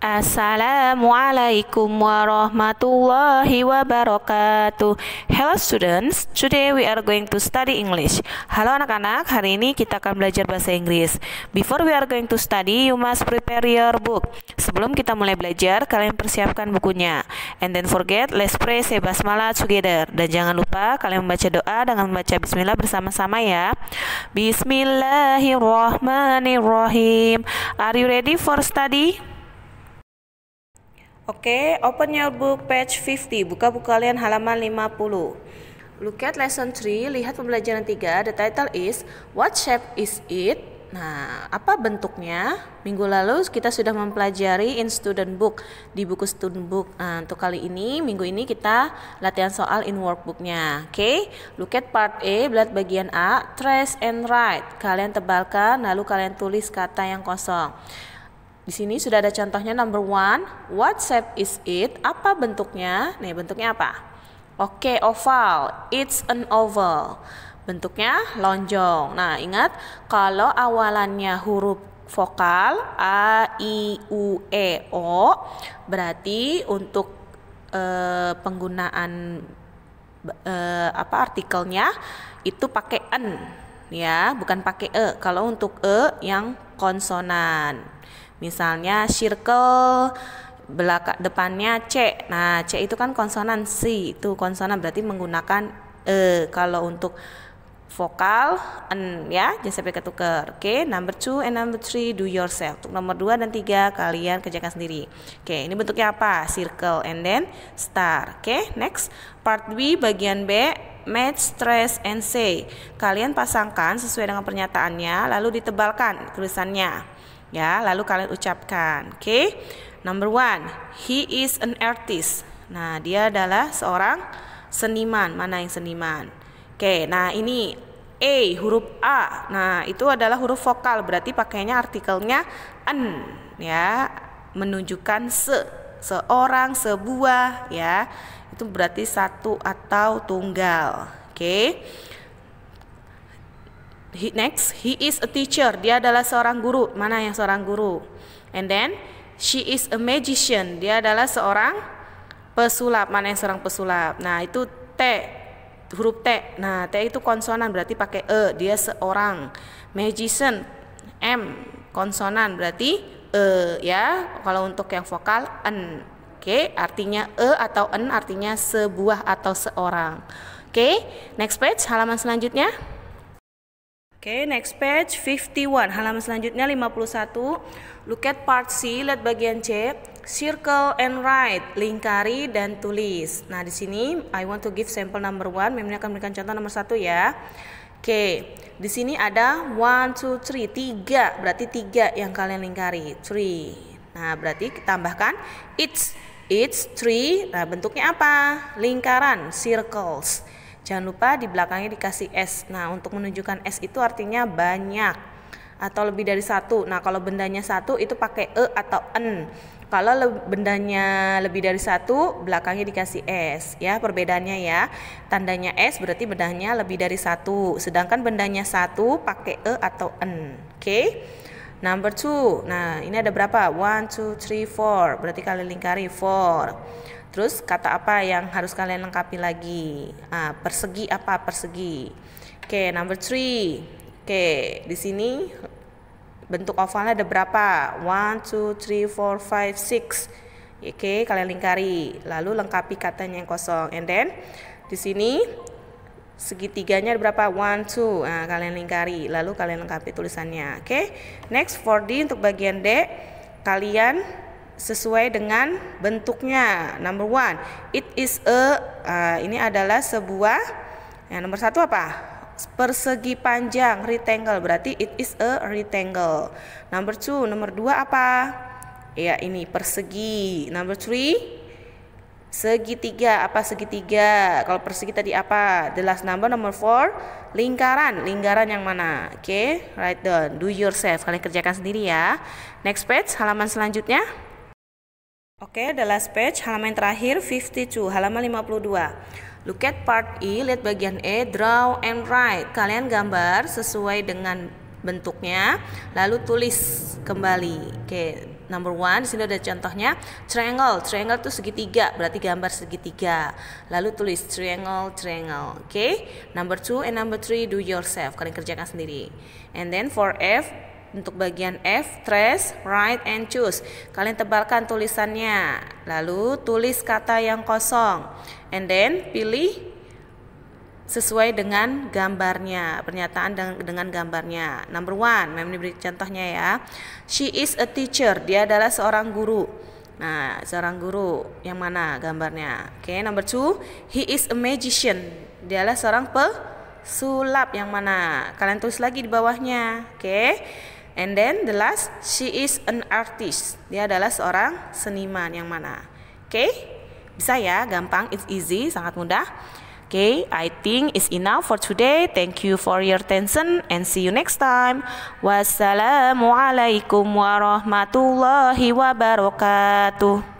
Assalamualaikum warahmatullahi wabarakatuh Hello students, today we are going to study English Halo anak-anak, hari ini kita akan belajar bahasa Inggris Before we are going to study, you must prepare your book Sebelum kita mulai belajar, kalian persiapkan bukunya And then forget, let's pray sebasmala together Dan jangan lupa kalian membaca doa dengan membaca bismillah bersama-sama ya Bismillahirrahmanirrahim Are you ready for study? Oke, okay, open your book page 50. Buka buku kalian halaman 50. Look at lesson 3, lihat pembelajaran 3. The title is What shape is it? Nah, apa bentuknya? Minggu lalu kita sudah mempelajari in student book di buku student book. Nah, untuk kali ini, minggu ini kita latihan soal in workbooknya. Oke, okay? look at part A, belat bagian A, trace and write. Kalian tebalkan, lalu kalian tulis kata yang kosong. Di sini sudah ada contohnya number one. What shape is it? Apa bentuknya? Nih bentuknya apa? Oke, oval. It's an oval. Bentuknya lonjong. Nah, ingat kalau awalannya huruf vokal a, i, u, e, o berarti untuk eh, penggunaan eh, apa artikelnya itu pakai n ya, bukan pakai e. Kalau untuk e yang konsonan. Misalnya circle belakang depannya C. Nah, C itu kan konsonan C itu konsonan berarti menggunakan e. Kalau untuk vokal n ya jangan sampai ketuker. oke okay, number two and number three do yourself untuk nomor dua dan tiga kalian kerjakan sendiri oke okay, ini bentuknya apa circle and then star oke okay, next part B bagian B match stress and say kalian pasangkan sesuai dengan pernyataannya lalu ditebalkan tulisannya ya lalu kalian ucapkan oke okay? number one he is an artist nah dia adalah seorang seniman mana yang seniman oke okay, nah ini a huruf a nah itu adalah huruf vokal berarti pakainya artikelnya an ya menunjukkan se seorang sebuah ya itu berarti satu atau tunggal oke okay? he, next he is a teacher dia adalah seorang guru mana yang seorang guru and then she is a magician dia adalah seorang pesulap mana yang seorang pesulap nah itu T huruf T nah T itu konsonan berarti pakai E dia seorang magician M konsonan berarti E ya kalau untuk yang vokal N oke okay? artinya E atau N artinya sebuah atau seorang oke okay? next page halaman selanjutnya Oke, okay, next page 51. Halaman selanjutnya 51. Look at part C, lihat bagian C. Circle and write, lingkari dan tulis. Nah, di sini I want to give sample number one, Memang akan memberikan contoh nomor satu ya. Oke, okay, di sini ada one two three, tiga Berarti tiga yang kalian lingkari. Three. Nah, berarti tambahkan it's it's three. Nah, bentuknya apa? Lingkaran, circles. Jangan lupa di belakangnya dikasih S. Nah, untuk menunjukkan S itu artinya banyak atau lebih dari satu. Nah, kalau bendanya satu itu pakai E atau N. Kalau le bendanya lebih dari satu, belakangnya dikasih S. Ya, perbedaannya ya. Tandanya S berarti bendanya lebih dari satu. Sedangkan bendanya satu pakai E atau N. Oke. Okay? Number two, Nah, ini ada berapa? One, two, three, four. Berarti kalian lingkari four. Terus kata apa yang harus kalian lengkapi lagi? Ah, persegi apa? Persegi. Oke, okay, number three. Oke, okay, di sini bentuk ovalnya ada berapa? One, two, three, four, five, six. Oke, okay, kalian lingkari. Lalu lengkapi katanya yang kosong. And then di sini segitiganya berapa? One, two. Nah, kalian lingkari, lalu kalian lengkapi tulisannya. Oke. Okay? Next for D untuk bagian D, kalian sesuai dengan bentuknya. Number one, it is a uh, ini adalah sebuah yang nomor satu apa? Persegi panjang, rectangle berarti it is a rectangle. Number two, nomor dua apa? Ya ini persegi. Number three, segitiga apa segitiga kalau persegi tadi apa the last number number four lingkaran lingkaran yang mana oke okay? write down do yourself kalian kerjakan sendiri ya next page halaman selanjutnya oke okay, the last page halaman terakhir 52 halaman 52 look at part E lihat bagian E draw and write kalian gambar sesuai dengan bentuknya lalu tulis kembali oke okay number one, sini ada contohnya triangle. Triangle itu segitiga, berarti gambar segitiga. Lalu tulis triangle, triangle. Oke. Okay? Number two and number three do yourself. Kalian kerjakan sendiri. And then for F untuk bagian F, trace, write, and choose. Kalian tebalkan tulisannya, lalu tulis kata yang kosong, and then pilih sesuai dengan gambarnya, pernyataan dengan gambarnya. Number one, memang diberi contohnya ya. She is a teacher, dia adalah seorang guru. Nah, seorang guru yang mana gambarnya? Oke, okay, number two, he is a magician, dia adalah seorang pesulap yang mana? Kalian tulis lagi di bawahnya, oke? Okay? And then the last, she is an artist, dia adalah seorang seniman yang mana? Oke, okay? bisa ya, gampang, it's easy, sangat mudah. Okay, I think it's enough for today. Thank you for your attention and see you next time. Wassalamualaikum warahmatullahi wabarakatuh.